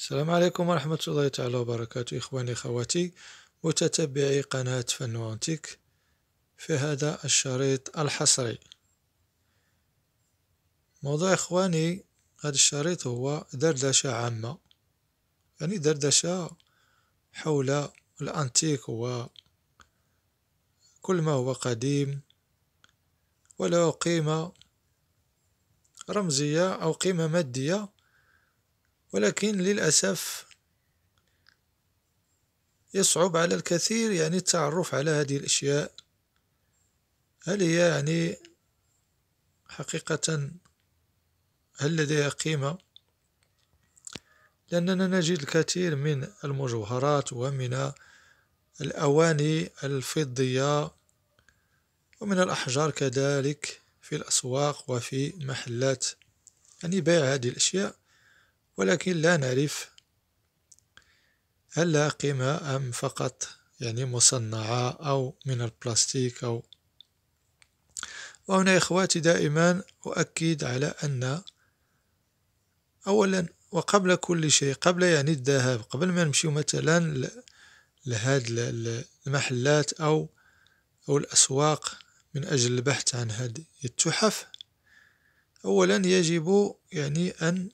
السلام عليكم ورحمة الله تعالى وبركاته إخواني خواتي متتبعي قناة فن وانتيك في هذا الشريط الحصري موضوع إخواني هذا الشريط هو دردشة عامة يعني دردشة حول الأنتيك وكل ما هو قديم وله قيمة رمزية أو قيمة مادية ولكن للأسف يصعب على الكثير يعني التعرف على هذه الأشياء هل هي يعني حقيقة هل لديها قيمة لأننا نجد الكثير من المجوهرات ومن الأواني الفضية ومن الأحجار كذلك في الأسواق وفي محلات يعني بيع هذه الأشياء ولكن لا نعرف هل لها قيمة أم فقط يعني مصنعة أو من البلاستيك أو وهنا إخواتي دائما أؤكد على أن أولا وقبل كل شيء قبل يعني الذهاب قبل ما نمشيو مثلا لهاد المحلات أو أو الأسواق من أجل البحث عن هذه التحف أولا يجب يعني أن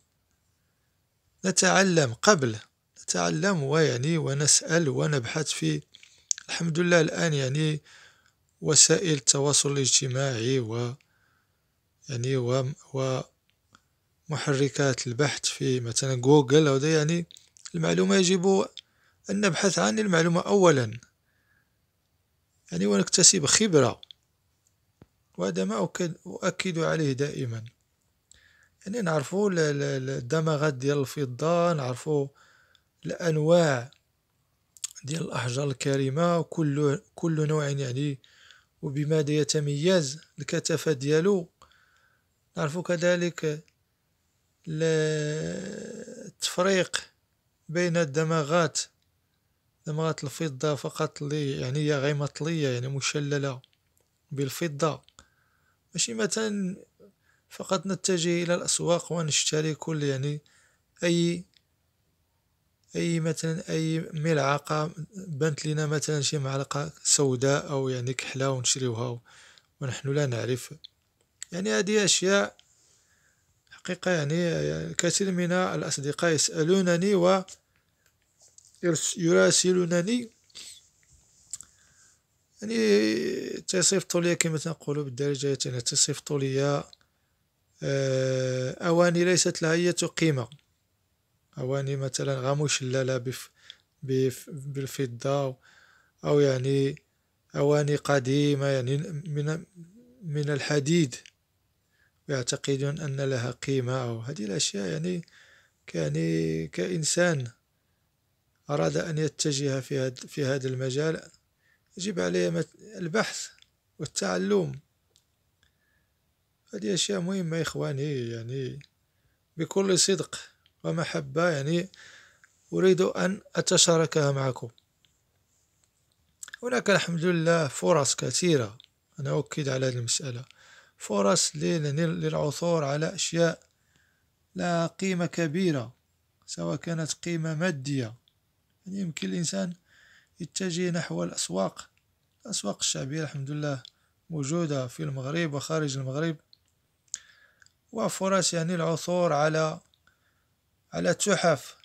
نتعلم قبل نتعلم ويعني ونسأل ونبحث في الحمد لله الآن يعني وسائل التواصل الاجتماعي و يعني و, و محركات البحث في مثلا جوجل أو يعني المعلومة يجب أن نبحث عن المعلومة أولا يعني ونكتسب خبرة وهذا ما أؤكد عليه دائما يعني نعرفوا الدماغات ديال الفضة نعرفوا الأنواع ديال الأحجار الكريمة وكل كل نوع يعني وبماذا يتميز الكثافة ديالو نعرفوا كذلك التفريق بين الدماغات دماغات الفضة فقط لي يعني هي غير مطلية يعني مشللة بالفضة ماشي مثلا فقد نتجه إلى الأسواق ونشتري كل يعني أي أي مثلا أي ملعقة بنت لنا مثلا شي معلقة سوداء أو يعني كحلة ونشريوها ونحن لا نعرف يعني هذه أشياء حقيقة يعني كثير من الأصدقاء يسألونني و يراسلونني يعني تصيفطوا لي كما تنقولوا بالدارجة يعني تصيفطوا لي آه، أواني ليست لها أي قيمة أواني مثلا غمشللة بف بف بالفضة أو يعني أواني قديمة يعني من من الحديد ويعتقدون أن لها قيمة أو هذه الأشياء يعني يعني كإنسان أراد أن يتجه في في هذا المجال يجب عليه البحث والتعلم هذه أشياء مهمة إخواني يعني بكل صدق ومحبة يعني أريد أن أتشاركها معكم هناك الحمد لله فرص كثيرة أنا أؤكد على هذه المسألة فرص للعثور على أشياء لها قيمة كبيرة سواء كانت قيمة مادية يعني يمكن الإنسان يتجه نحو الأسواق الأسواق الشعبية الحمد لله موجودة في المغرب وخارج المغرب وفرص يعني العثور على على تحف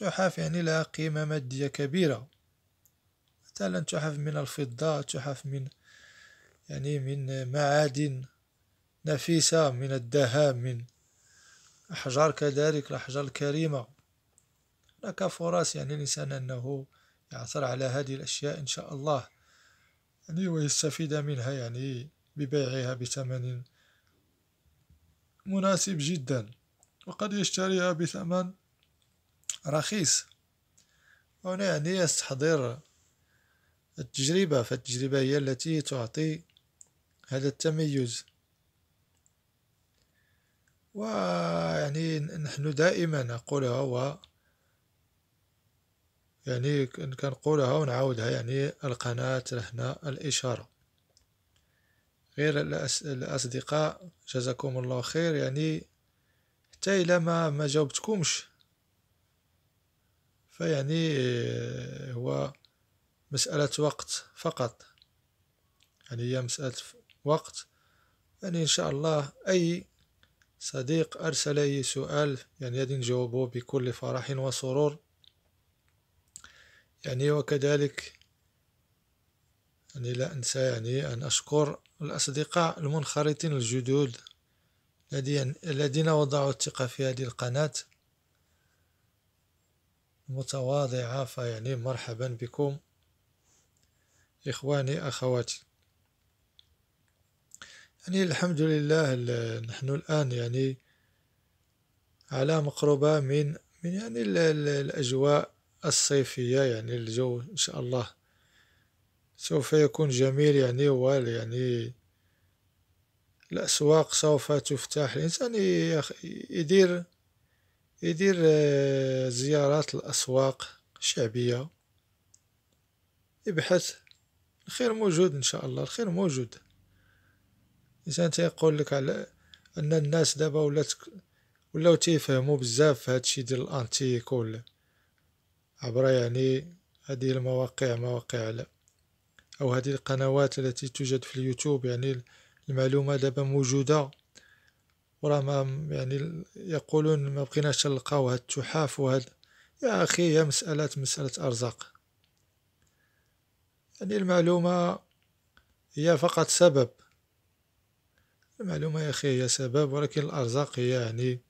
تحف يعني لها قيمة مادية كبيرة مثلا تحف من الفضة تحف من يعني من معادن نفيسة من الذهب من أحجار كذلك الأحجار الكريمة هناك فرص يعني الإنسان أنه يعثر على هذه الأشياء إن شاء الله يعني ويستفيد منها يعني ببيعها بثمن مناسب جدا وقد يشتريها بثمن رخيص هنا يعني يستحضر التجربة فالتجربة هي التي تعطي هذا التميز ويعني نحن دائما نقولها و يعني كنقولها ونعاودها يعني القناة رهن الإشارة غير الأصدقاء جزاكم الله خير يعني حتى إلى ما ما جاوبتكمش فيعني آه، هو مسألة وقت فقط يعني هي مسألة وقت يعني إن شاء الله أي صديق أرسل اي سؤال يعني غادي نجاوبه بكل فرح وسرور يعني وكذلك يعني لا أنسى يعني أن أشكر الأصدقاء المنخرطين الجدد الذين وضعوا الثقة في هذه القناة متواضعة فيعني مرحبا بكم إخواني أخواتي يعني الحمد لله نحن الآن يعني على مقربة من من يعني الأجواء الصيفية يعني الجو إن شاء الله سوف يكون جميل يعني وال يعني الأسواق سوف تفتح الإنسان يدير يدير آه، زيارات الأسواق الشعبية يبحث الخير موجود إن شاء الله الخير موجود الإنسان تيقول لك على أن الناس دابا ولات ولاو تيفهموا بزاف في هادشي ديال الانتيك عبر يعني هذه المواقع مواقع لا أو هذه القنوات التي توجد في اليوتيوب يعني المعلومة دابا موجودة وراه ما يعني يقولون ما بقيناش نلقاو هاد التحاف وهاد يا أخي هي مسألة مسألة أرزاق يعني المعلومة هي فقط سبب المعلومة يا أخي هي سبب ولكن الأرزاق هي يعني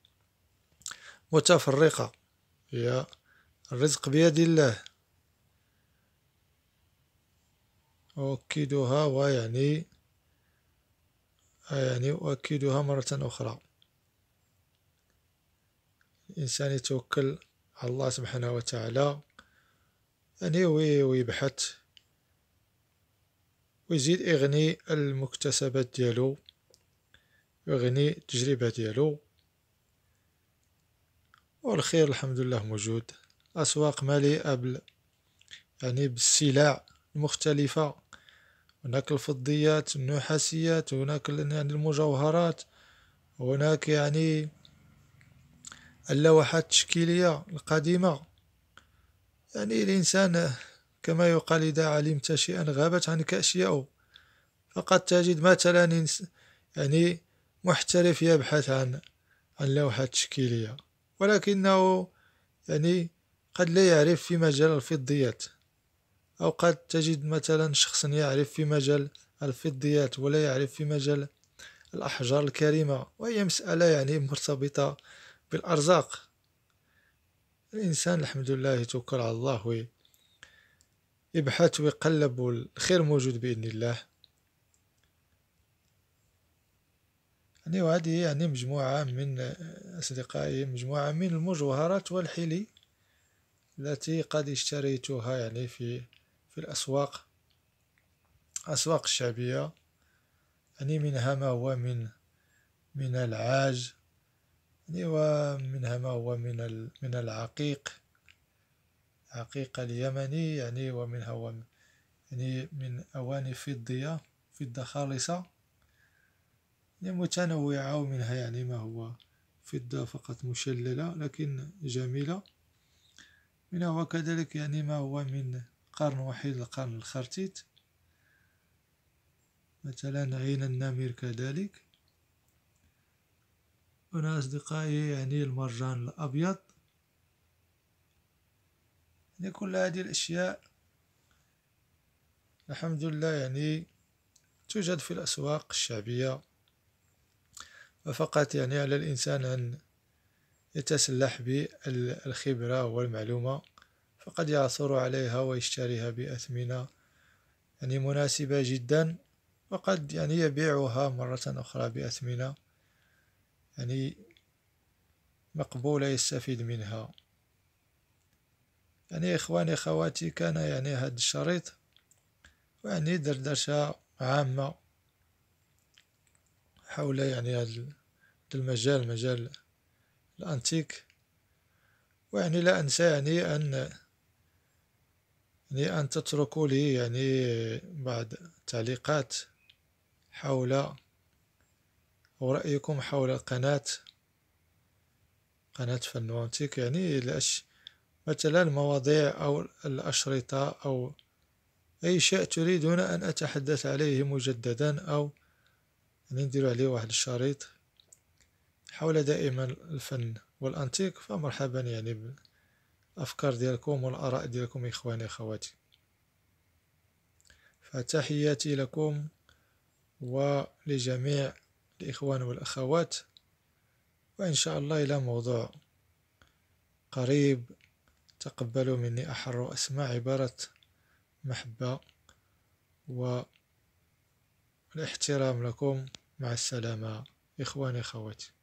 متفرقة هي الرزق بيد الله أؤكدها ويعني يعني أؤكدها مرة أخرى الإنسان يتوكل على الله سبحانه وتعالى يعني ويبحث ويزيد يغني المكتسبات ديالو يغني التجربة ديالو والخير الحمد لله موجود أسواق مليئة يعني بالسلع المختلفة هناك الفضيات النحاسيات هناك يعني المجوهرات هناك يعني اللوحات التشكيلية القديمة يعني الإنسان كما يقال إذا علمت شيئا غابت عنك أشياء فقد تجد مثلا يعني محترف يبحث عن عن لوحة تشكيلية ولكنه يعني قد لا يعرف في مجال الفضيات أو قد تجد مثلا شخص يعرف في مجال الفضيات ولا يعرف في مجال الأحجار الكريمة وهي مسألة يعني مرتبطة بالأرزاق الإنسان الحمد لله يتوكل على الله يبحث ويقلب الخير موجود بإذن الله يعني وهذه يعني مجموعة من أصدقائي مجموعة من المجوهرات والحلي التي قد اشتريتها يعني في في الأسواق أسواق الشعبية يعني منها ما هو من من العاج يعني ومنها ما هو من من العقيق عقيق اليمني يعني ومنها هو يعني من أواني فضية فضة خالصة يعني متنوعة ومنها يعني ما هو فضة فقط مشللة لكن جميلة منها وكذلك يعني ما هو من قرن وحيد القرن الخرتيت مثلا عين النمير كذلك هنا أصدقائي يعني المرجان الأبيض يعني كل هذه الأشياء الحمد لله يعني توجد في الأسواق الشعبية فقط يعني على الإنسان أن يتسلح بالخبرة والمعلومة فقد يعثر عليها ويشتريها بأثمنة يعني مناسبة جدا وقد يعني يبيعها مرة أخرى بأثمنة يعني مقبولة يستفيد منها يعني إخواني أخواتي كان يعني هذا الشريط يعني دردشة عامة حول يعني هذا المجال مجال الأنتيك ويعني لا أنسى يعني أن يعني أن تتركوا لي يعني بعض التعليقات حول ورأيكم حول القناة قناة فنوانتيك يعني لاش مثلا مواضيع أو الأشرطة أو أي شيء تريدون أن أتحدث عليه مجددا أو ندير عليه واحد الشريط حول دائما الفن والأنتيك فمرحبا يعني الافكار ديالكم والاراء ديالكم اخواني اخواتي فتحياتي لكم ولجميع الاخوان والاخوات وان شاء الله الى موضوع قريب تقبلوا مني احر اسماء عباره محبه والاحترام لكم مع السلامه اخواني اخواتي